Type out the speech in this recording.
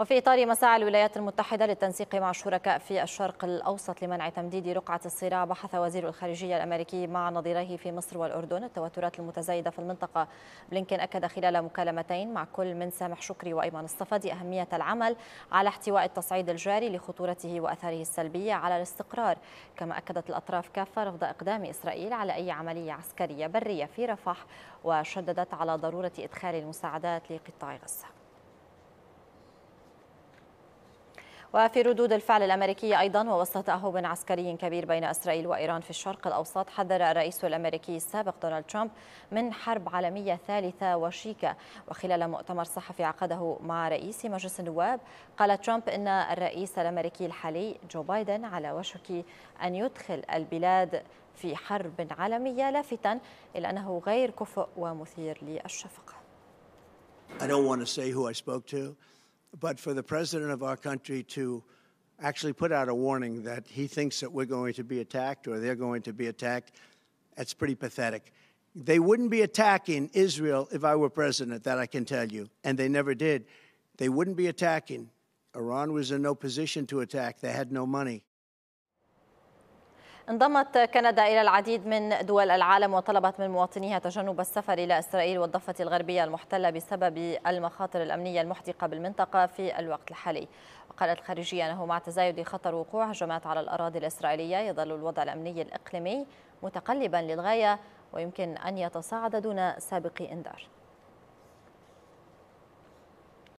وفي إطار مساعي الولايات المتحدة للتنسيق مع الشركاء في الشرق الأوسط لمنع تمديد رقعة الصراع بحث وزير الخارجية الأمريكي مع نظيريه في مصر والأردن التوترات المتزايدة في المنطقة بلينكين أكد خلال مكالمتين مع كل من سامح شكري وأيمن الصفدي أهمية العمل على احتواء التصعيد الجاري لخطورته وأثاره السلبية على الاستقرار كما أكدت الأطراف كافة رفض إقدام إسرائيل على أي عملية عسكرية برية في رفح وشددت على ضرورة إدخال المساعدات لقطاع غزة وفي ردود الفعل الأمريكية أيضا ووسط تأهب عسكري كبير بين إسرائيل وإيران في الشرق الأوسط حذر الرئيس الأمريكي السابق دونالد ترامب من حرب عالمية ثالثة وشيكة وخلال مؤتمر صحفي عقده مع رئيس مجلس النواب قال ترامب إن الرئيس الأمريكي الحالي جو بايدن على وشك أن يدخل البلاد في حرب عالمية لافتا إلى أنه غير كفؤ ومثير للشفقة I don't want to say who I spoke to. but for the president of our country to actually put out a warning that he thinks that we're going to be attacked or they're going to be attacked, that's pretty pathetic. They wouldn't be attacking Israel if I were president, that I can tell you, and they never did. They wouldn't be attacking. Iran was in no position to attack, they had no money. انضمت كندا إلى العديد من دول العالم وطلبت من مواطنيها تجنب السفر إلى إسرائيل والضفة الغربية المحتلة بسبب المخاطر الأمنية المحدقة بالمنطقة في الوقت الحالي وقالت الخارجية أنه مع تزايد خطر وقوع هجمات على الأراضي الإسرائيلية يظل الوضع الأمني الإقليمي متقلبا للغاية ويمكن أن يتصاعد دون سابق إنذار